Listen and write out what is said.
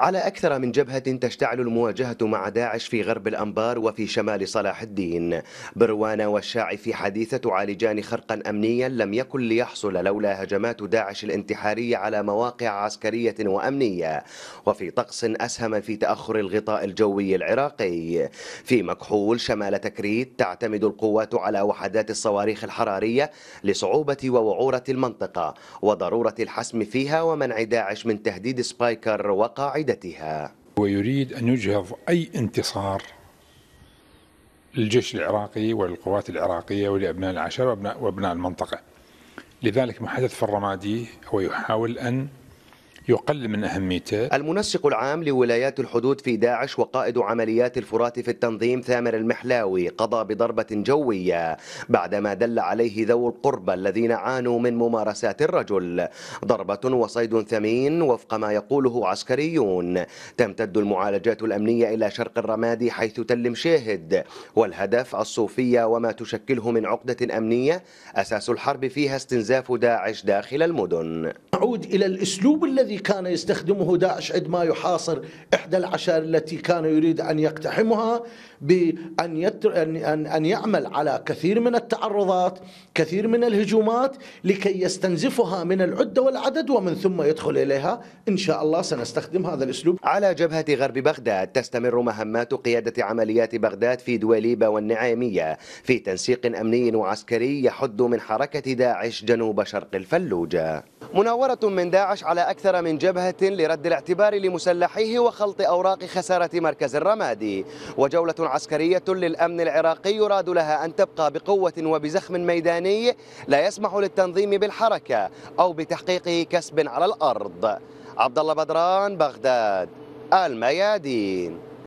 على أكثر من جبهة تشتعل المواجهة مع داعش في غرب الأنبار وفي شمال صلاح الدين بروانا والشاعفي حديثة تعالجان خرقا أمنيا لم يكن ليحصل لولا هجمات داعش الانتحارية على مواقع عسكرية وأمنية وفي طقس أسهم في تأخر الغطاء الجوي العراقي في مكحول شمال تكريت تعتمد القوات على وحدات الصواريخ الحرارية لصعوبة ووعورة المنطقة وضرورة الحسم فيها ومنع داعش من تهديد سبايكر وقاعد قاعدتها ويريد أن يجهض أي انتصار للجيش العراقي والقوات العراقية ولأبناء العشر وأبناء, وأبناء المنطقة لذلك ما حدث في الرمادي هو يحاول أن يقل من أهميته المنسق العام لولايات الحدود في داعش وقائد عمليات الفرات في التنظيم ثامر المحلاوي قضى بضربة جوية بعدما دل عليه ذو القربى الذين عانوا من ممارسات الرجل ضربة وصيد ثمين وفق ما يقوله عسكريون تمتد المعالجات الأمنية إلى شرق الرمادي حيث تلم شاهد والهدف الصوفية وما تشكله من عقدة أمنية أساس الحرب فيها استنزاف داعش داخل المدن نعود إلى الأسلوب الذي كان يستخدمه داعش عندما يحاصر إحدى العشائر التي كان يريد أن يقتحمها بأن يتر... أن... أن يعمل على كثير من التعرضات كثير من الهجومات لكي يستنزفها من العدة والعدد ومن ثم يدخل إليها إن شاء الله سنستخدم هذا الأسلوب على جبهة غرب بغداد تستمر مهمات قيادة عمليات بغداد في دوليبة والنعيمية في تنسيق أمني وعسكري يحد من حركة داعش جنوب شرق الفلوجة مناورة من داعش على أكثر من جبهة لرد الاعتبار لمسلحيه وخلط أوراق خسارة مركز الرمادي وجولة عسكرية للأمن العراقي يراد لها أن تبقى بقوة وبزخم ميداني لا يسمح للتنظيم بالحركة أو بتحقيق كسب على الأرض عبد الله بدران بغداد الميادين